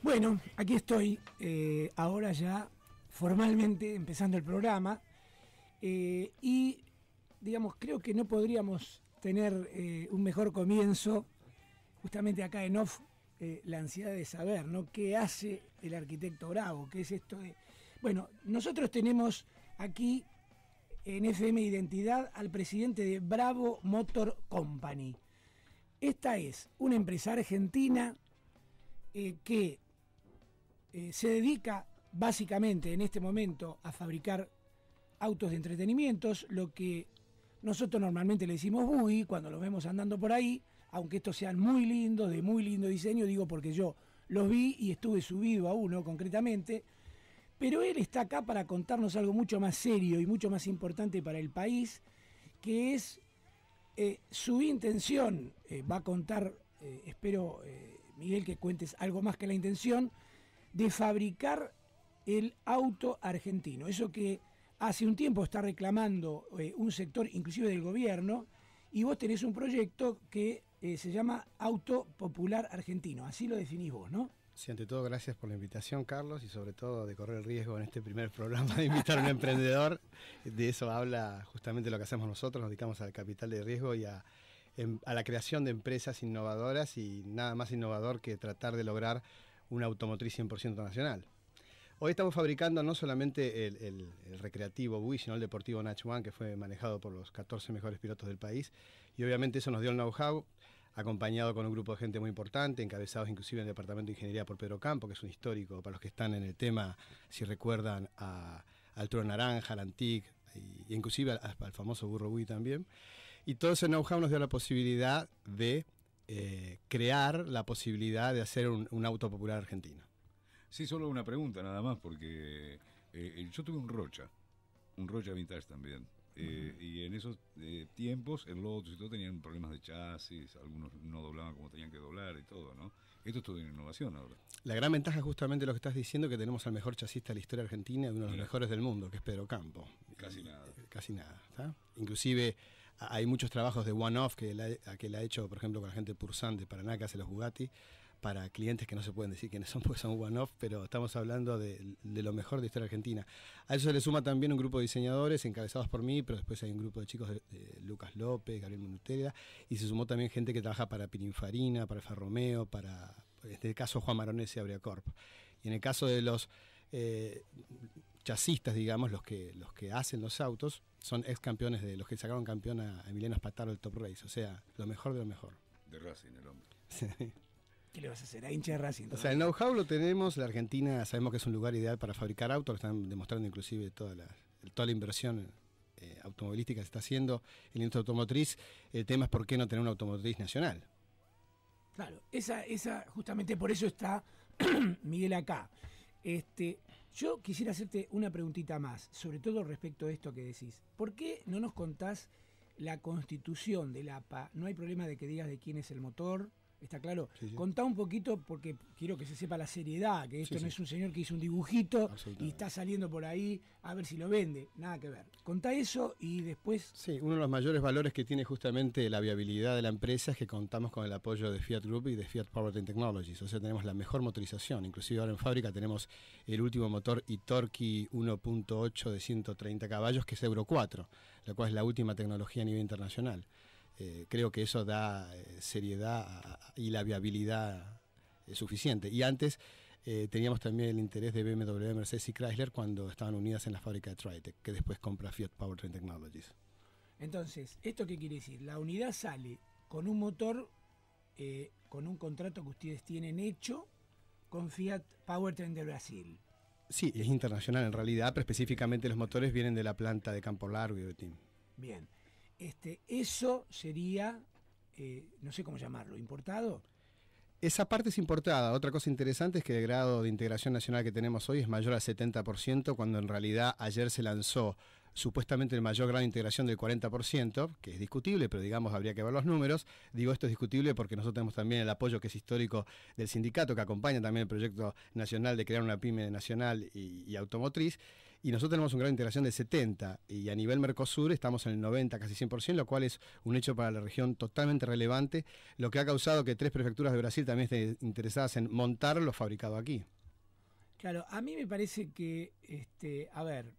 Bueno, aquí estoy, eh, ahora ya formalmente empezando el programa eh, y digamos, creo que no podríamos tener eh, un mejor comienzo justamente acá en off la ansiedad de saber, ¿no? ¿Qué hace el arquitecto Bravo? ¿Qué es esto de.? Bueno, nosotros tenemos aquí en FM Identidad al presidente de Bravo Motor Company. Esta es una empresa argentina que eh, se dedica básicamente en este momento a fabricar autos de entretenimientos, lo que nosotros normalmente le decimos muy, cuando los vemos andando por ahí, aunque estos sean muy lindos, de muy lindo diseño, digo porque yo los vi y estuve subido a uno concretamente, pero él está acá para contarnos algo mucho más serio y mucho más importante para el país, que es eh, su intención, eh, va a contar, espero Miguel que cuentes algo más que la intención, de fabricar el auto argentino. Eso que hace un tiempo está reclamando eh, un sector, inclusive del gobierno, y vos tenés un proyecto que eh, se llama Auto Popular Argentino, así lo definís vos, ¿no? Sí, ante todo, gracias por la invitación, Carlos, y sobre todo de correr riesgo en este primer programa de invitar a un emprendedor. De eso habla justamente lo que hacemos nosotros, nos dedicamos al capital de riesgo y a, em, a la creación de empresas innovadoras y nada más innovador que tratar de lograr una automotriz 100% nacional. Hoy estamos fabricando no solamente el, recreativo Bui, sino el deportivo Natch One, que fue manejado por los 14 mejores pilotos del país. Y obviamente eso nos dio el know-how, acompañado con un grupo de gente muy importante, encabezados inclusive en el Departamento de Ingeniería por Pedro Campo, que es un histórico para los que están en el tema, si recuerdan, a, al Naranja, al Antique y, inclusive al, al, famoso Burro Bui también. Y todo ese know-how nos dio la posibilidad de eh, crear la posibilidad de hacer un, auto popular argentino. Sí, solo una pregunta nada más, porque eh, yo tuve un Rocha, un Rocha Vintage también. Eh, y en esos tiempos el Lotus y todo tenían problemas de chasis, algunos no doblaban como tenían que doblar y todo, ¿no? Esto es todo una innovación ahora. La gran ventaja es justamente lo que estás diciendo, que tenemos al mejor chasista de la historia argentina uno de los mejores del mundo, que es Pedro Campo. Casi nada. Casi nada, ¿está? Inclusive hay muchos trabajos de one-off que, él que ha hecho, por ejemplo, con la gente Pursan de Paraná, que hace los Bugatti, para clientes que no se pueden decir quiénes son, porque son one-off, pero estamos hablando de, lo mejor de historia argentina. A eso se le suma también un grupo de diseñadores encabezados por mí, pero después hay un grupo de chicos, de, Lucas López, Gabriel Monutera, y se sumó también gente que trabaja para Pirinfarina, para Ferromeo, para, en este caso, Juan Marones y Corp. Y en el caso de los eh, chasistas, digamos, los que, los que hacen los autos, son ex campeones de los que sacaron campeón a Emiliano Spataro del Top Race. O sea, lo mejor de lo mejor. De Racing, el hombre. ¿Qué le vas a hacer? A hincha de Racing. O sea, el know-how lo tenemos. La Argentina sabemos que es un lugar ideal para fabricar autos. Lo están demostrando inclusive toda la, toda la inversión eh, automovilística que se está haciendo en la industria automotriz. El tema es por qué no tener una automotriz nacional. Claro, justamente por eso está Miguel acá. Este, yo quisiera hacerte una preguntita más, sobre todo respecto a esto que decís. ¿Por qué no nos contás la constitución del APA? No hay problema de que digas de quién es el motor, ¿Está claro? Contá un poquito, porque quiero que se sepa la seriedad, que esto no es un señor que hizo un dibujito y está saliendo por ahí a ver si lo vende. Nada que ver. Contá eso y después. Sí, uno de los mayores valores que tiene justamente la viabilidad de la empresa es que contamos con el apoyo de Fiat Group y de Fiat Powertrain Technologies. O sea, tenemos la mejor motorización. Inclusive ahora en fábrica tenemos el último motor e-Torque 1.8 de 130 caballos, que es Euro 4, la cual es la última tecnología a nivel internacional. Eh, creo que eso da eh, seriedad y la viabilidad eh, suficiente. Y antes teníamos también el interés de BMW, Mercedes y Chrysler cuando estaban unidas en la fábrica de Tritec, que después compra Fiat Powertrain Technologies. Entonces, ¿esto qué quiere decir? La unidad sale con un motor, con un contrato que ustedes tienen hecho con Fiat Powertrain de Brasil. Sí, es internacional en realidad, pero específicamente los motores vienen de la planta de Campo Largo y de Tim. Bien. Este, eso sería, eh, no sé cómo llamarlo, importado. Esa parte es importada. Otra cosa interesante es que el grado de integración nacional que tenemos hoy es mayor al 70%, cuando en realidad ayer se lanzó supuestamente el mayor grado de integración del 40%, que es discutible, pero digamos habría que ver los números. Digo esto es discutible porque nosotros tenemos también el apoyo que es histórico del sindicato, que acompaña también el proyecto nacional de crear una pyme nacional y automotriz y nosotros tenemos una gran integración de 70 y a nivel Mercosur estamos en el 90, casi 100%, lo cual es un hecho para la región totalmente relevante, lo que ha causado que tres prefecturas de Brasil también estén interesadas en montar lo fabricado aquí. Claro, a mí me parece que, este, a ver,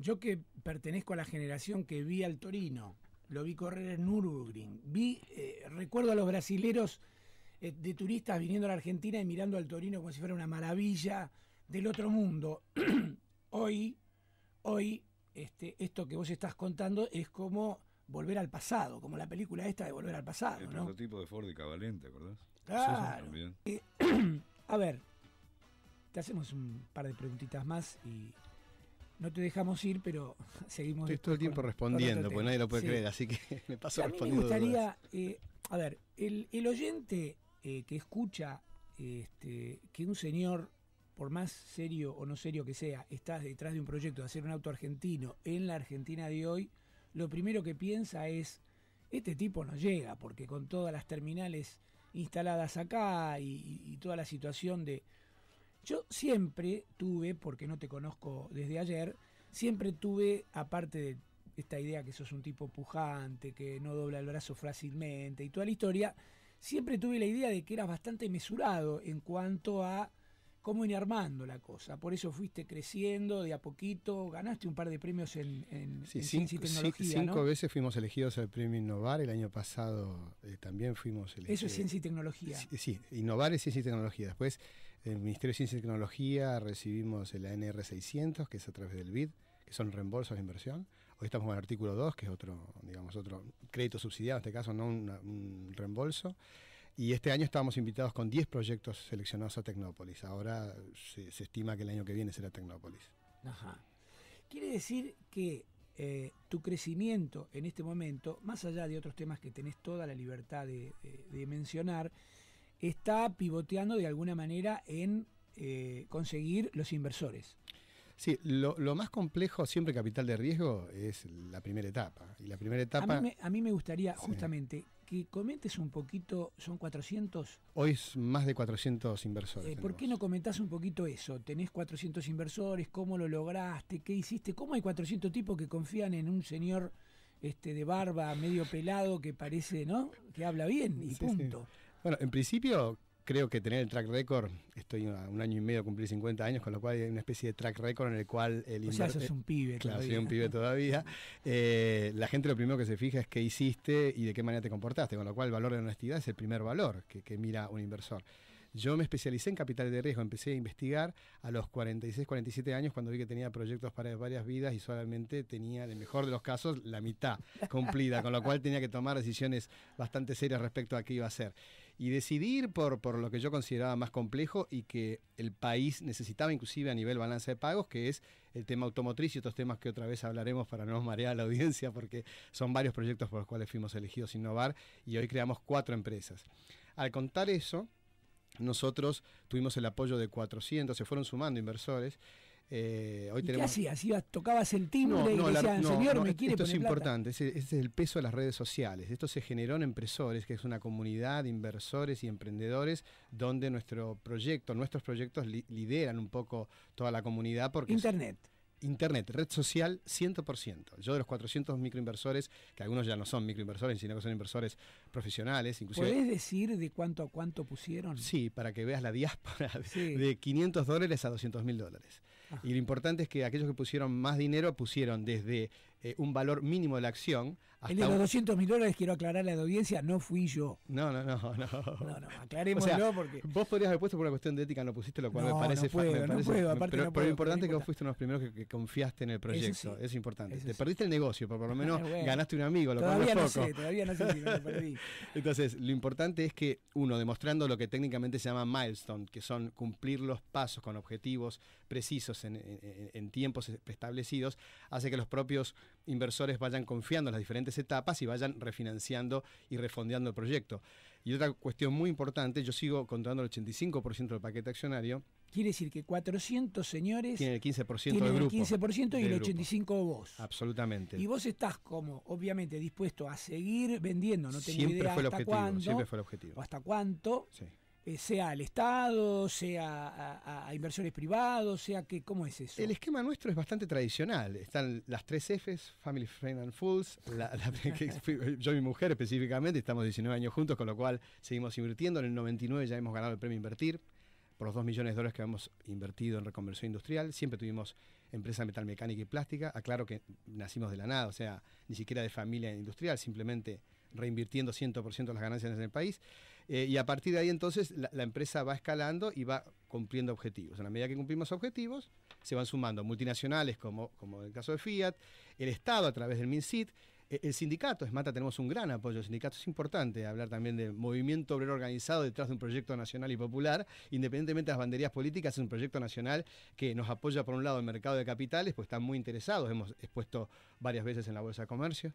yo que pertenezco a la generación que vi al Torino, lo vi correr en Nürburgring, vi, eh, recuerdo a los brasileros eh, de turistas viniendo a la Argentina y mirando al Torino como si fuera una maravilla del otro mundo. hoy, hoy, este, esto que vos estás contando es como volver al pasado, como la película esta de volver al pasado. El prototipo de Ford y Cavalente, acordás? Claro. Eh, a ver, te hacemos un par de preguntitas más y no te dejamos ir, pero seguimos. Estoy todo el tiempo respondiendo, porque nadie lo puede creer, así que me paso a respondiendo. Me gustaría, eh, a ver, el, oyente eh, que escucha este, que un señor por más serio o no serio que sea, estás detrás de un proyecto de hacer un auto argentino en la Argentina de hoy, lo primero que piensa es, este tipo no llega, porque con todas las terminales instaladas acá y, toda la situación de... Yo siempre tuve, porque no te conozco desde ayer, siempre tuve, aparte de esta idea que sos un tipo pujante, que no dobla el brazo fácilmente y toda la historia, siempre tuve la idea de que eras bastante mesurado en cuanto a cómo ir armando la cosa. Por eso fuiste creciendo de a poquito, ganaste un par de premios en, Ciencia y Tecnología. Cinco veces fuimos elegidos al premio Innovar, el año pasado eh, también fuimos elegidos. Eso es ciencia y tecnología. Sí, Innovar es ciencia y tecnología. Después, el Ministerio de Ciencia y Tecnología recibimos el ANR 600, que es a través del BID que son reembolsos de inversión. Hoy estamos con el artículo 2, que es otro, digamos, otro crédito subsidiado, en este caso no un reembolso. Y este año estábamos invitados con 10 proyectos seleccionados a Tecnópolis. Ahora se, estima que el año que viene será Tecnópolis. Ajá. Quiere decir que eh, tu crecimiento en este momento, más allá de otros temas que tenés toda la libertad de, mencionar, está pivoteando de alguna manera en eh, conseguir los inversores. Sí, lo, lo, más complejo, siempre capital de riesgo, es la primera etapa. Y la primera etapa. A mí me, gustaría, justamente, que comentes un poquito, son 400. Hoy es más de 400 inversores. Eh, ¿Por qué no comentás un poquito eso? ¿Tenés 400 inversores? ¿Cómo lo lograste? ¿Qué hiciste? ¿Cómo hay 400 tipos que confían en un señor este, de barba, medio pelado, que parece, ¿no? Que habla bien y punto. Bueno, en principio creo que tener el track record, estoy un año y medio cumplí 50 años, con lo cual hay una especie de track record en el cual el O sea, sos un pibe claro, todavía. un pibe todavía. Eh, la gente lo primero que se fija es qué hiciste y de qué manera te comportaste, con lo cual el valor de honestidad es el primer valor que, mira un inversor. Yo me especialicé en capital de riesgo, empecé a investigar a los 46, 47 años cuando vi que tenía proyectos para varias vidas y solamente tenía, en el mejor de los casos, la mitad cumplida, con lo cual tenía que tomar decisiones bastante serias respecto a qué iba a hacer y decidir por, lo que yo consideraba más complejo y que el país necesitaba inclusive a nivel balance de pagos, que es el tema automotriz y otros temas que otra vez hablaremos para no marear a la audiencia, porque son varios proyectos por los cuales fuimos elegidos innovar y hoy creamos cuatro empresas. Al contar eso, nosotros tuvimos el apoyo de 400, se fueron sumando inversores eh, hoy ¿Y tenemos... ¿Qué hacías? ¿Tocabas el timbre y señor, me quiere Esto es importante, Ese, es el peso de las redes sociales. Esto se generó en Empresores, que es una comunidad de inversores y emprendedores donde nuestro proyecto, nuestros proyectos lideran un poco toda la comunidad. porque Internet. Internet, red social, 100%. Yo de los 400 microinversores, que algunos ya no son microinversores, sino que son inversores profesionales, inclusive... ¿Puedes decir de cuánto a cuánto pusieron? Sí, para que veas la diáspora, de 500 dólares a 200 mil dólares. Y lo importante es que aquellos que pusieron más dinero pusieron desde eh, un valor mínimo de la acción. Hasta de los 200 mil dólares, quiero aclarar a la audiencia, no fui yo. No, no, no. No, no, no aclarémoslo porque. Vos podrías haber puesto por una cuestión de ética, no pusiste, lo cual me parece. No no pero, lo importante es que vos fuiste uno de los primeros que, confiaste en el proyecto. es importante. Te perdiste el negocio, pero por lo ah, menos ganaste un amigo, lo no Sé, todavía no sé si perdí. Entonces, lo importante es que, uno, demostrando lo que técnicamente se llama milestone, que son cumplir los pasos con objetivos precisos en tiempos establecidos, hace que los propios inversores vayan confiando en las diferentes etapas y vayan refinanciando y refondeando el proyecto. Y otra cuestión muy importante, yo sigo controlando el 85% del paquete accionario. Quiere decir que 400 señores tienen el 15% del grupo. El 15% y el 85 vos. Absolutamente. Y vos estás como, obviamente, dispuesto a seguir vendiendo, no tengo siempre idea fue hasta el objetivo, Siempre fue el objetivo. hasta cuánto. Sí. Eh, sea al Estado, sea a, a, inversores privados, sea que, ¿cómo es eso? El esquema nuestro es bastante tradicional. Están las tres Fs, Family, Friends and Fools, yo y mi mujer específicamente, estamos 19 años juntos, con lo cual seguimos invirtiendo. En el 99 ya hemos ganado el premio Invertir por los 2 millones de dólares que hemos invertido en reconversión industrial. Siempre tuvimos empresa metalmecánica y plástica. Aclaro que nacimos de la nada, o sea, ni siquiera de familia industrial, simplemente reinvirtiendo 100% las ganancias en el país. Eh, y a partir de ahí entonces la, empresa va escalando y va cumpliendo objetivos. A la medida que cumplimos objetivos, se van sumando multinacionales como, en el caso de Fiat, el Estado a través del MinSit, eh, el sindicato, es Mata, tenemos un gran apoyo. El sindicato es importante hablar también de movimiento obrero organizado detrás de un proyecto nacional y popular. Independientemente de las banderías políticas, es un proyecto nacional que nos apoya, por un lado, el mercado de capitales, pues están muy interesados. Hemos expuesto varias veces en la Bolsa de Comercio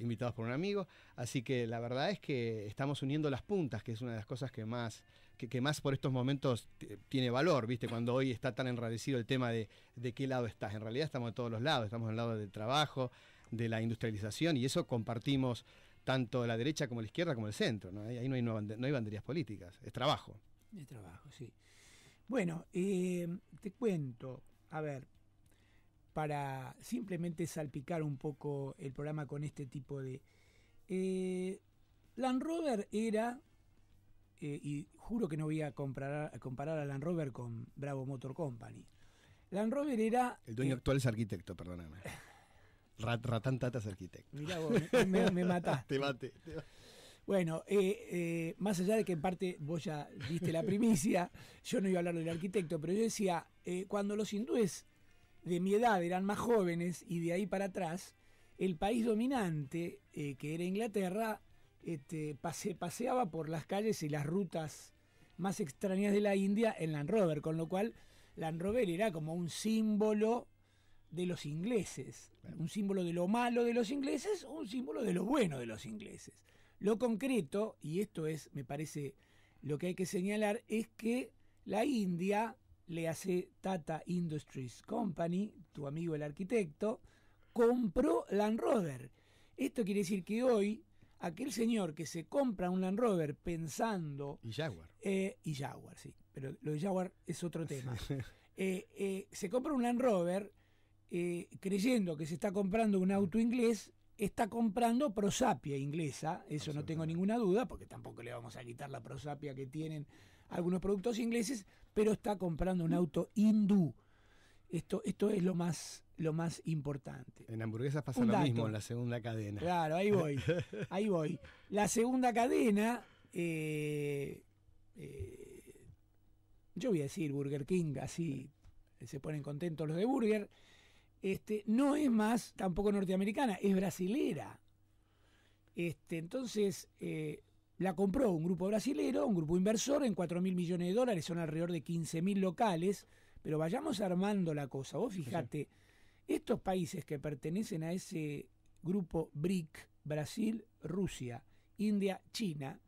invitados por un amigo. Así que la verdad es que estamos uniendo las puntas, que es una de las cosas que más, que, más por estos momentos tiene valor, ¿viste? Cuando hoy está tan enrarecido el tema de, de qué lado estás. En realidad estamos de todos los lados, estamos al lado del trabajo, de la industrialización, y eso compartimos tanto la derecha como la izquierda como el centro. Ahí no hay, hay banderías políticas, es trabajo. Es trabajo, sí. Bueno, eh, te cuento, a ver, para simplemente salpicar un poco el programa con este tipo de... Eh, Land Rover era, eh, y juro que no voy a comparar, a comparar a Land Rover con Bravo Motor Company. Land Rover era... El dueño eh, actual es arquitecto, perdóname. Rat, es arquitecto. Mira, vos, me, me, te mate. Bueno, más allá de que en parte vos ya viste la primicia, yo no iba a hablar del arquitecto, pero yo decía, cuando los hindúes de mi edad eran más jóvenes y de ahí para atrás, el país dominante, eh, que era Inglaterra, este, pase, paseaba por las calles y las rutas más extrañas de la India en Land Rover, con lo cual Land Rover era como un símbolo de los ingleses, un símbolo de lo malo de los ingleses, un símbolo de lo bueno de los ingleses. Lo concreto, y esto es, me parece, lo que hay que señalar, es que la India le hace Tata Industries Company, tu amigo el arquitecto, compró Land Rover. Esto quiere decir que hoy aquel señor que se compra un Land Rover pensando... Y Jaguar. Eh, y Jaguar, sí. Pero lo de Jaguar es otro tema. Eh, eh, se compra un Land Rover creyendo que se está comprando un auto mm. inglés está comprando prosapia inglesa, eso no tengo ninguna duda, porque tampoco le vamos a quitar la prosapia que tienen algunos productos ingleses, pero está comprando un auto hindú. Esto, esto es lo más, lo más importante. En hamburguesas pasa lo mismo en la segunda cadena. Claro, ahí voy. Ahí voy. La segunda cadena, eh, eh, yo voy a decir Burger King, así se ponen contentos los de Burger. Este, no es más tampoco norteamericana, es brasilera. Este, entonces, eh, la compró un grupo brasilero, un grupo inversor en 4 mil millones de dólares, son alrededor de 15 mil locales, pero vayamos armando la cosa. Vos fijate, estos países que pertenecen a ese grupo BRIC, Brasil, Rusia, India, China,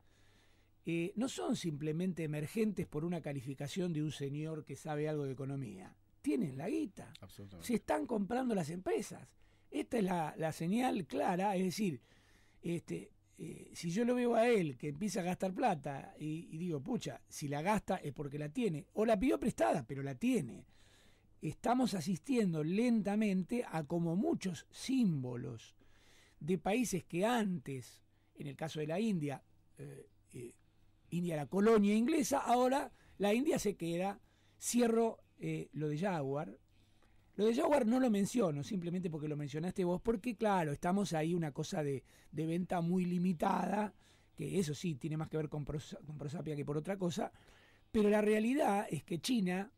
eh, no son simplemente emergentes por una calificación de un señor que sabe algo de economía. Tienen la guita. Se están comprando las empresas. Esta es la, la señal clara, es decir, este, eh, si yo lo veo a él que empieza a gastar plata y, digo, pucha, si la gasta es porque la tiene, o la pidió prestada, pero la tiene. Estamos asistiendo lentamente a como muchos símbolos de países que antes, en el caso de la India, eh, eh, India la colonia inglesa, ahora la India se queda, cierro lo de Jaguar, lo de Jaguar no lo menciono, simplemente porque lo mencionaste vos, porque claro, estamos ahí una cosa de, venta muy limitada, que eso sí tiene más que ver con, prosapia que por otra cosa, pero la realidad es que China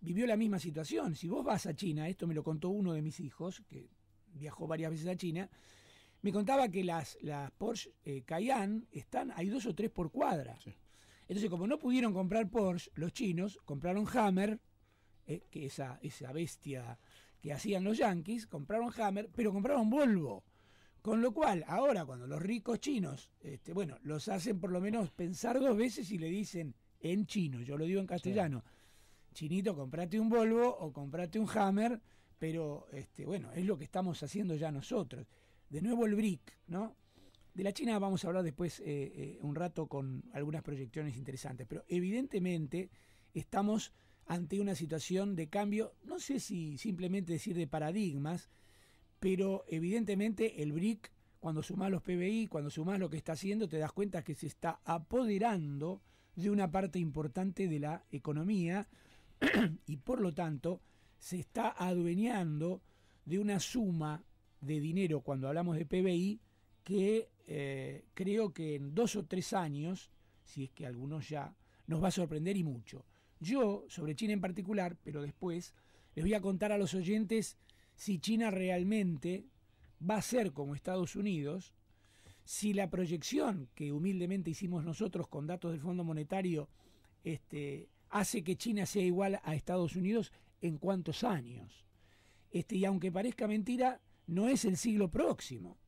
vivió la misma situación. Si vos vas a China, esto me lo contó uno de mis hijos, que viajó varias veces a China, me contaba que las, las Porsche eh, Cayenne están, hay dos o tres por cuadra. Entonces, como no pudieron comprar Porsche, los chinos compraron Hammer, eh, que esa, esa bestia que hacían los yanquis, compraron Hammer, pero compraron Volvo. Con lo cual, ahora cuando los ricos chinos, este, bueno, los hacen por lo menos pensar dos veces y le dicen en chino, yo lo digo en castellano, chinito, comprate un Volvo o comprate un Hammer, pero este, bueno, es lo que estamos haciendo ya nosotros. De nuevo el BRIC, ¿no? De la China vamos a hablar después eh, eh, un rato con algunas proyecciones interesantes, pero evidentemente estamos ante una situación de cambio, no sé si simplemente decir de paradigmas, pero evidentemente el BRIC, cuando sumás los PBI, cuando sumás lo que está haciendo, te das cuenta que se está apoderando de una parte importante de la economía y por lo tanto se está adueñando de una suma de dinero cuando hablamos de PBI que eh, creo que en dos o tres años, si es que algunos ya, nos va a sorprender y mucho. Yo, sobre China en particular, pero después, les voy a contar a los oyentes si China realmente va a ser como Estados Unidos, si la proyección que humildemente hicimos nosotros con datos del Fondo Monetario este, hace que China sea igual a Estados Unidos en cuántos años. Este, y aunque parezca mentira, no es el siglo próximo.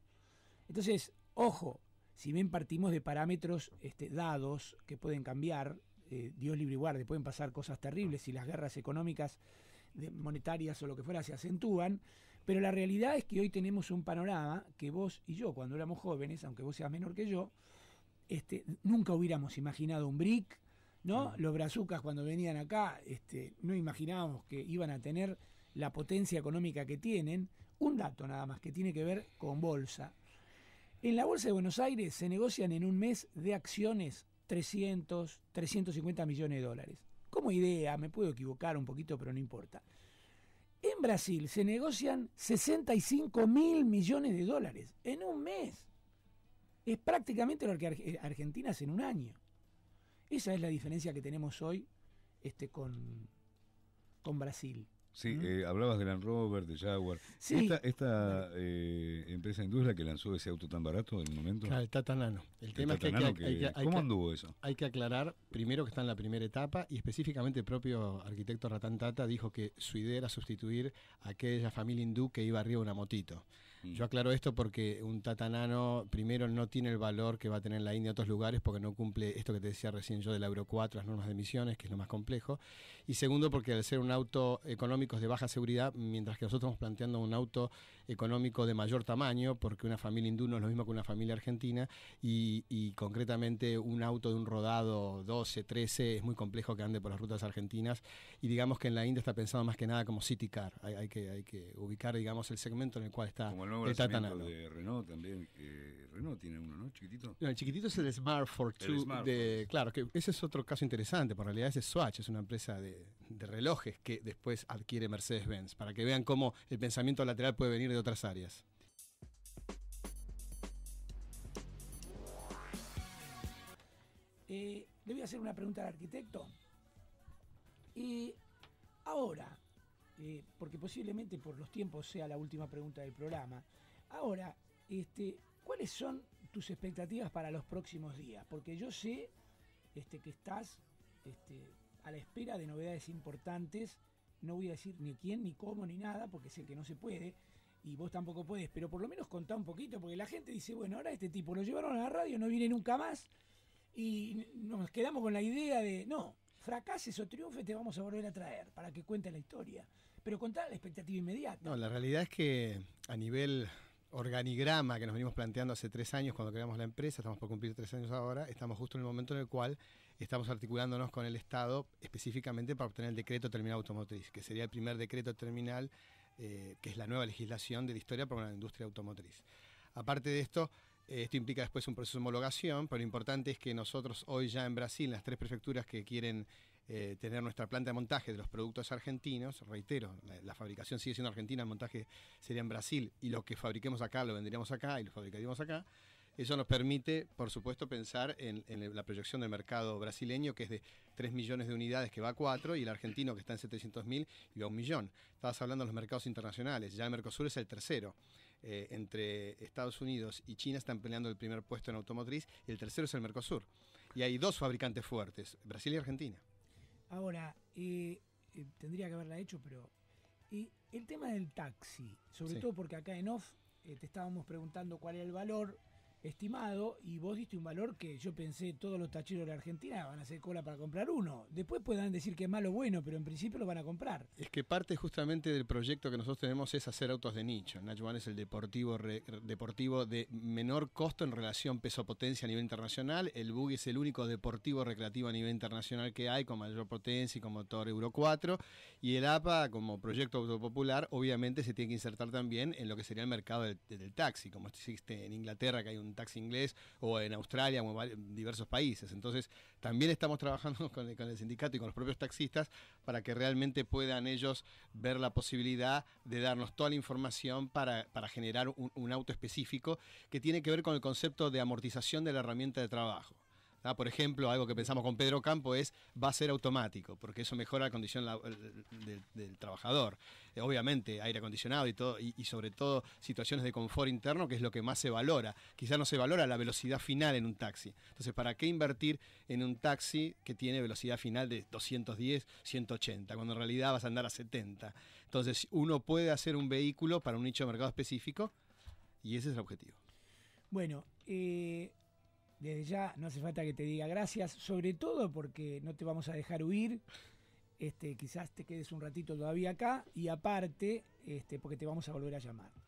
Entonces, ojo, si bien partimos de parámetros este, dados que pueden cambiar eh, Dios libre y guarde, pueden pasar cosas terribles ah. si las guerras económicas, monetarias o lo que fuera se acentúan, pero la realidad es que hoy tenemos un panorama que vos y yo, cuando éramos jóvenes, aunque vos seas menor que yo, este, nunca hubiéramos imaginado un BRIC, ¿no? Los brazucas cuando venían acá, este, no imaginábamos que iban a tener la potencia económica que tienen. Un dato nada más que tiene que ver con bolsa. En la Bolsa de Buenos Aires se negocian en un mes de acciones 300, 350 millones de dólares. Como idea, me puedo equivocar un poquito, pero no importa. En Brasil se negocian 65 mil millones de dólares en un mes. Es prácticamente lo que eh, Argentina hace en un año. Esa es la diferencia que tenemos hoy este, con, con Brasil. Sí, eh, hablabas de Land Rover, de Jaguar. Esta, esta eh, empresa la que lanzó ese auto tan barato en el momento. Claro, el Tata Nano. El, tema es que, hay que, que aclarar primero que está en la primera etapa y específicamente el propio arquitecto Ratan Tata dijo que su idea era sustituir a aquella familia hindú que iba arriba de una motito. Yo aclaro esto porque un tatanano primero no tiene el valor que va a tener la India en otros lugares porque no cumple esto que te decía recién yo del Euro 4, las normas de emisiones, que es lo más complejo. Y segundo porque al ser un auto económico es de baja seguridad, mientras que nosotros estamos planteando un auto económico de mayor tamaño, porque una familia hindú no es lo mismo que una familia argentina, y, concretamente un auto de un rodado 12, 13 es muy complejo que ande por las rutas argentinas. Y digamos que en la India está pensado más que nada como city car. Hay, que, ubicar, digamos, el segmento en el cual está el de Renault también. Renault tiene uno, ¿no? Chiquitito. No, el chiquitito es el Smart for Two. claro, que ese es otro caso interesante. Por realidad ese Swatch es una empresa de, relojes que después adquiere Mercedes-Benz, para que vean cómo el pensamiento lateral puede venir de otras áreas. Eh, le voy a hacer una pregunta al arquitecto. Y ahora, eh, porque posiblemente por los tiempos sea la última pregunta del programa. Ahora, este, ¿cuáles son tus expectativas para los próximos días? Porque yo sé este, que estás este, a la espera de novedades importantes. No voy a decir ni quién, ni cómo, ni nada, porque sé que no se puede. Y vos tampoco puedes, pero por lo menos contá un poquito, porque la gente dice, bueno, ahora este tipo lo llevaron a la radio, no viene nunca más. Y nos quedamos con la idea de, no, fracases o triunfes te vamos a volver a traer para que cuente la historia, pero contar la expectativa inmediata. No, la realidad es que a nivel organigrama que nos venimos planteando hace tres años cuando creamos la empresa, estamos por cumplir tres años ahora, estamos justo en el momento en el cual estamos articulándonos con el Estado específicamente para obtener el decreto terminal automotriz, que sería el primer decreto terminal, eh, que es la nueva legislación de la historia para una industria automotriz. Aparte de esto, eh, esto implica después un proceso de homologación, pero lo importante es que nosotros hoy ya en Brasil, las tres prefecturas que quieren eh, tener nuestra planta de montaje de los productos argentinos, reitero, la, fabricación sigue siendo argentina, el montaje sería en Brasil y lo que fabriquemos acá lo venderíamos acá y lo fabricaríamos acá. Eso nos permite, por supuesto, pensar en, la proyección del mercado brasileño, que es de 3 millones de unidades, que va a 4, y el argentino, que está en 700.000, y va a un millón. Estabas hablando de los mercados internacionales, ya el Mercosur es el tercero. Eh, entre Estados Unidos y China están peleando el primer puesto en automotriz y el tercero es el Mercosur. Y hay dos fabricantes fuertes, Brasil y Argentina. Ahora, eh, eh, tendría que haberla hecho, pero y el tema del taxi, sobre todo porque acá en off te estábamos preguntando cuál era el valor estimado y vos diste un valor que yo pensé todos los tacheros de Argentina van a hacer cola para comprar uno. Después puedan decir que es malo o bueno, pero en principio lo van a comprar. Es que parte justamente del proyecto que nosotros tenemos es hacer autos de nicho. Nacho One es el deportivo, deportivo de menor costo en relación peso-potencia a nivel internacional. El Buggy es el único deportivo recreativo a nivel internacional que hay con mayor potencia y con motor Euro 4. Y el APA como proyecto autopopular obviamente se tiene que insertar también en lo que sería el mercado del, taxi, como existe en Inglaterra que hay un en taxi inglés o en Australia o en diversos países. Entonces, también estamos trabajando con el, sindicato y con los propios taxistas para que realmente puedan ellos ver la posibilidad de darnos toda la información para, generar un auto específico que tiene que ver con el concepto de amortización de la herramienta de trabajo. Ah, por ejemplo, algo que pensamos con Pedro Campo es va a ser automático, porque eso mejora la condición del, trabajador. Eh, obviamente, aire acondicionado y todo, y, sobre todo situaciones de confort interno, que es lo que más se valora. Quizás no se valora la velocidad final en un taxi. Entonces, ¿para qué invertir en un taxi que tiene velocidad final de 210, 180, cuando en realidad vas a andar a 70? Entonces, uno puede hacer un vehículo para un nicho de mercado específico y ese es el objetivo. Bueno, eh, desde ya no hace falta que te diga gracias, sobre todo porque no te vamos a dejar huir. Este, quizás te quedes un ratito todavía acá y aparte, este, porque te vamos a volver a llamar.